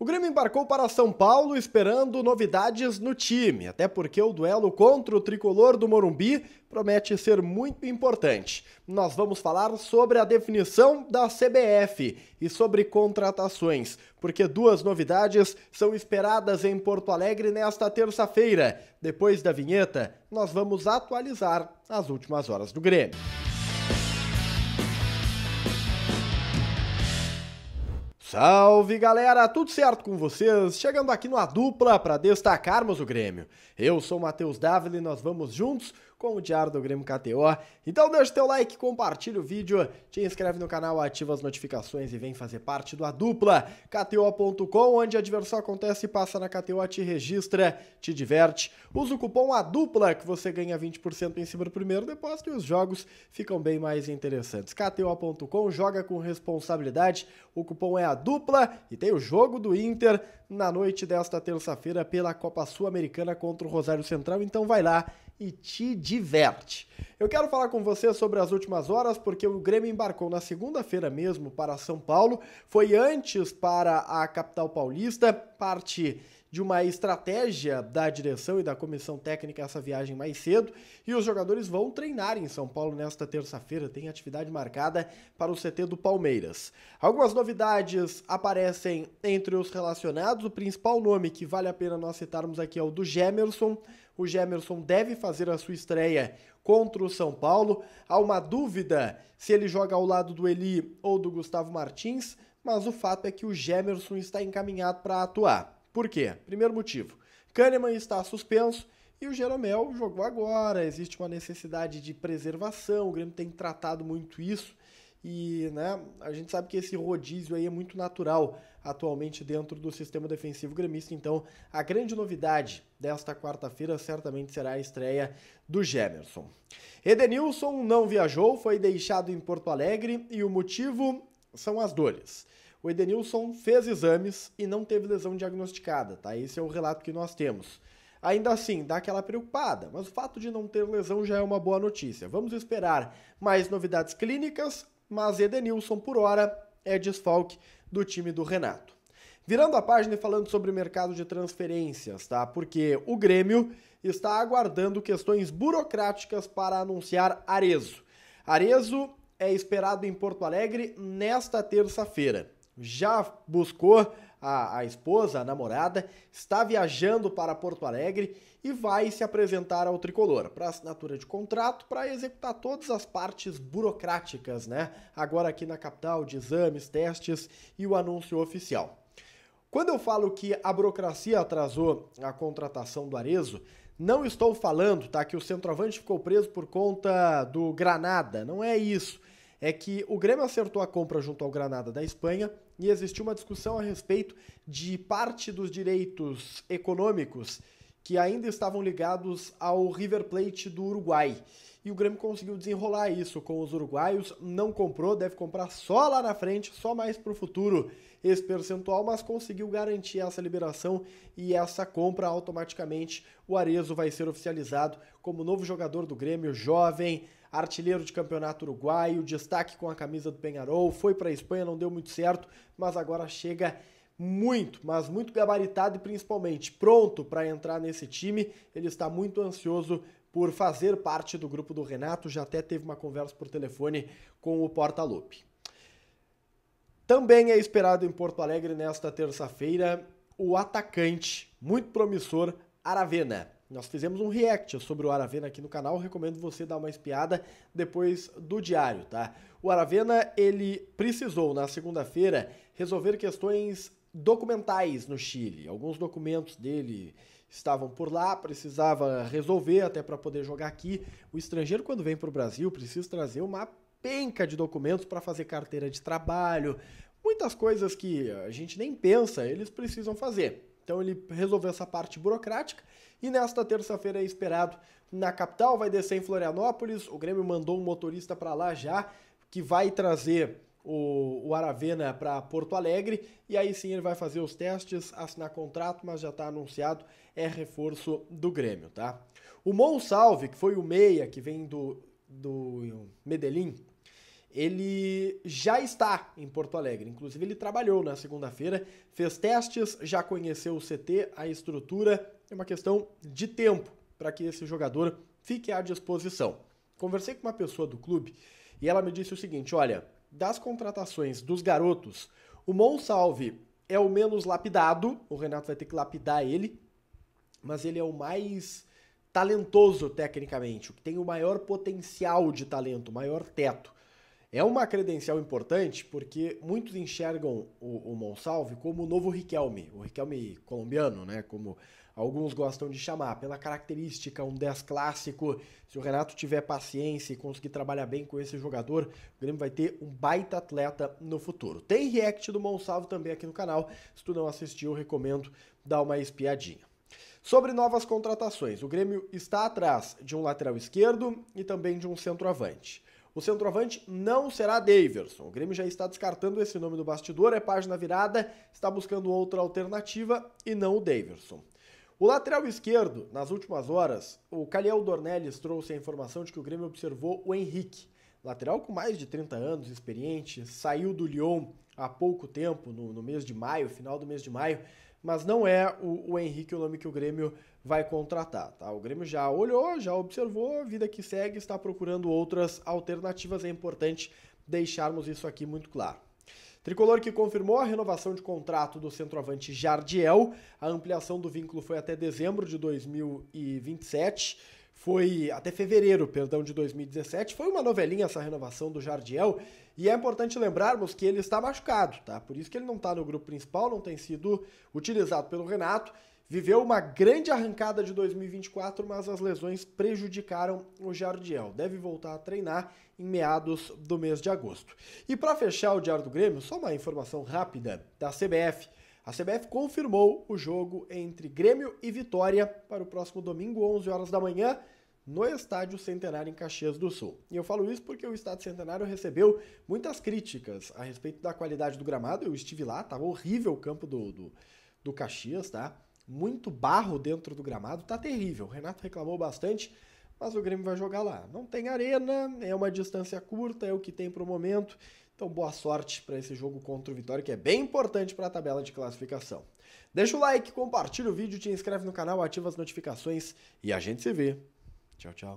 O Grêmio embarcou para São Paulo esperando novidades no time, até porque o duelo contra o tricolor do Morumbi promete ser muito importante. Nós vamos falar sobre a definição da CBF e sobre contratações, porque duas novidades são esperadas em Porto Alegre nesta terça-feira. Depois da vinheta, nós vamos atualizar as últimas horas do Grêmio. Salve galera, tudo certo com vocês? Chegando aqui numa Dupla para destacarmos o Grêmio. Eu sou o Matheus Dávila e nós vamos juntos com o Diário do Grêmio KTO. Então deixa o teu like, compartilha o vídeo, te inscreve no canal, ativa as notificações e vem fazer parte do A Dupla. KTO.com, onde a diversão acontece, passa na KTO, te registra, te diverte. Usa o cupom A Dupla que você ganha 20% em cima do primeiro depósito e os jogos ficam bem mais interessantes. KTO.com, joga com responsabilidade, o cupom é A Dupla e tem o jogo do Inter na noite desta terça-feira pela Copa Sul-Americana contra o Rosário Central. Então vai lá e te diverte. Eu quero falar com você sobre as últimas horas, porque o Grêmio embarcou na segunda-feira mesmo para São Paulo, foi antes para a capital paulista, parte de uma estratégia da direção e da comissão técnica essa viagem mais cedo. E os jogadores vão treinar em São Paulo nesta terça-feira, tem atividade marcada para o CT do Palmeiras. Algumas novidades aparecem entre os relacionados. O principal nome que vale a pena nós citarmos aqui é o do Gemerson. O Gemerson deve fazer a sua estreia contra o São Paulo. Há uma dúvida se ele joga ao lado do Eli ou do Gustavo Martins, mas o fato é que o Gemerson está encaminhado para atuar. Por quê? Primeiro motivo, Kahneman está suspenso e o Jeromel jogou agora. Existe uma necessidade de preservação, o Grêmio tem tratado muito isso. E né, a gente sabe que esse rodízio aí é muito natural atualmente dentro do sistema defensivo gremista. Então, a grande novidade desta quarta-feira certamente será a estreia do Gemerson. Edenilson não viajou, foi deixado em Porto Alegre e o motivo são as dores. O Edenilson fez exames e não teve lesão diagnosticada, tá? Esse é o relato que nós temos. Ainda assim, dá aquela preocupada, mas o fato de não ter lesão já é uma boa notícia. Vamos esperar mais novidades clínicas, mas Edenilson, por hora, é desfalque do time do Renato. Virando a página e falando sobre o mercado de transferências, tá? Porque o Grêmio está aguardando questões burocráticas para anunciar Arezo. Arezo é esperado em Porto Alegre nesta terça-feira já buscou a, a esposa, a namorada, está viajando para Porto Alegre e vai se apresentar ao tricolor para assinatura de contrato, para executar todas as partes burocráticas, né? Agora aqui na capital, de exames, testes e o anúncio oficial. Quando eu falo que a burocracia atrasou a contratação do Arezo, não estou falando, tá, que o centroavante ficou preso por conta do Granada, não é isso é que o Grêmio acertou a compra junto ao Granada da Espanha e existiu uma discussão a respeito de parte dos direitos econômicos que ainda estavam ligados ao River Plate do Uruguai. E o Grêmio conseguiu desenrolar isso com os uruguaios, não comprou, deve comprar só lá na frente, só mais para o futuro esse percentual, mas conseguiu garantir essa liberação e essa compra automaticamente. O Arezo vai ser oficializado como novo jogador do Grêmio, jovem, artilheiro de campeonato uruguaio, destaque com a camisa do Penharol, foi para a Espanha, não deu muito certo, mas agora chega muito, mas muito gabaritado e principalmente pronto para entrar nesse time. Ele está muito ansioso por fazer parte do grupo do Renato, já até teve uma conversa por telefone com o Porta Lupe. Também é esperado em Porto Alegre nesta terça-feira o atacante muito promissor Aravena. Nós fizemos um react sobre o Aravena aqui no canal, recomendo você dar uma espiada depois do diário, tá? O Aravena, ele precisou na segunda-feira resolver questões documentais no Chile. Alguns documentos dele estavam por lá, precisava resolver até para poder jogar aqui. O estrangeiro, quando vem para o Brasil, precisa trazer uma penca de documentos para fazer carteira de trabalho, muitas coisas que a gente nem pensa, eles precisam fazer. Então ele resolveu essa parte burocrática e nesta terça-feira é esperado na capital, vai descer em Florianópolis. O Grêmio mandou um motorista para lá já que vai trazer o, o Aravena para Porto Alegre e aí sim ele vai fazer os testes, assinar contrato, mas já está anunciado, é reforço do Grêmio, tá? O Monsalve, que foi o meia que vem do, do Medellín, ele já está em Porto Alegre. Inclusive, ele trabalhou na segunda-feira, fez testes, já conheceu o CT, a estrutura. É uma questão de tempo para que esse jogador fique à disposição. Conversei com uma pessoa do clube e ela me disse o seguinte: olha, das contratações dos garotos, o Monsalve é o menos lapidado, o Renato vai ter que lapidar ele, mas ele é o mais talentoso tecnicamente, o que tem o maior potencial de talento, o maior teto. É uma credencial importante porque muitos enxergam o, o Monsalve como o novo Riquelme, o Riquelme colombiano, né? Como alguns gostam de chamar, pela característica, um 10 clássico. Se o Renato tiver paciência e conseguir trabalhar bem com esse jogador, o Grêmio vai ter um baita atleta no futuro. Tem react do Monsalve também aqui no canal. Se tu não assistiu, recomendo dar uma espiadinha. Sobre novas contratações, o Grêmio está atrás de um lateral esquerdo e também de um centroavante. O centroavante não será Daverson. O Grêmio já está descartando esse nome do bastidor, é página virada, está buscando outra alternativa e não o Daverson. O lateral esquerdo, nas últimas horas, o Caliel Dornelles trouxe a informação de que o Grêmio observou o Henrique. Lateral com mais de 30 anos, experiente, saiu do Lyon, há pouco tempo, no, no mês de maio, final do mês de maio, mas não é o, o, Henrique o nome que o Grêmio vai contratar, tá? O Grêmio já olhou, já observou, a vida que segue, está procurando outras alternativas, é importante deixarmos isso aqui muito claro. Tricolor que confirmou a renovação de contrato do centroavante Jardiel, a ampliação do vínculo foi até dezembro de 2027 foi até fevereiro, perdão, de 2017, foi uma novelinha essa renovação do Jardiel, e é importante lembrarmos que ele está machucado, tá? Por isso que ele não está no grupo principal, não tem sido utilizado pelo Renato. Viveu uma grande arrancada de 2024, mas as lesões prejudicaram o Jardiel. Deve voltar a treinar em meados do mês de agosto. E para fechar o Diário do Grêmio, só uma informação rápida da CBF. A CBF confirmou o jogo entre Grêmio e Vitória para o próximo domingo, 11 horas da manhã, no Estádio Centenário em Caxias do Sul. E eu falo isso porque o Estádio Centenário recebeu muitas críticas a respeito da qualidade do gramado. Eu estive lá, estava horrível o campo do, do, do Caxias, tá? Muito barro dentro do gramado, tá terrível. O Renato reclamou bastante, mas o Grêmio vai jogar lá. Não tem arena, é uma distância curta, é o que tem para o momento. Então, boa sorte para esse jogo contra o Vitória, que é bem importante para a tabela de classificação. Deixa o like, compartilha o vídeo, te inscreve no canal, ativa as notificações e a gente se vê. Tchau, tchau.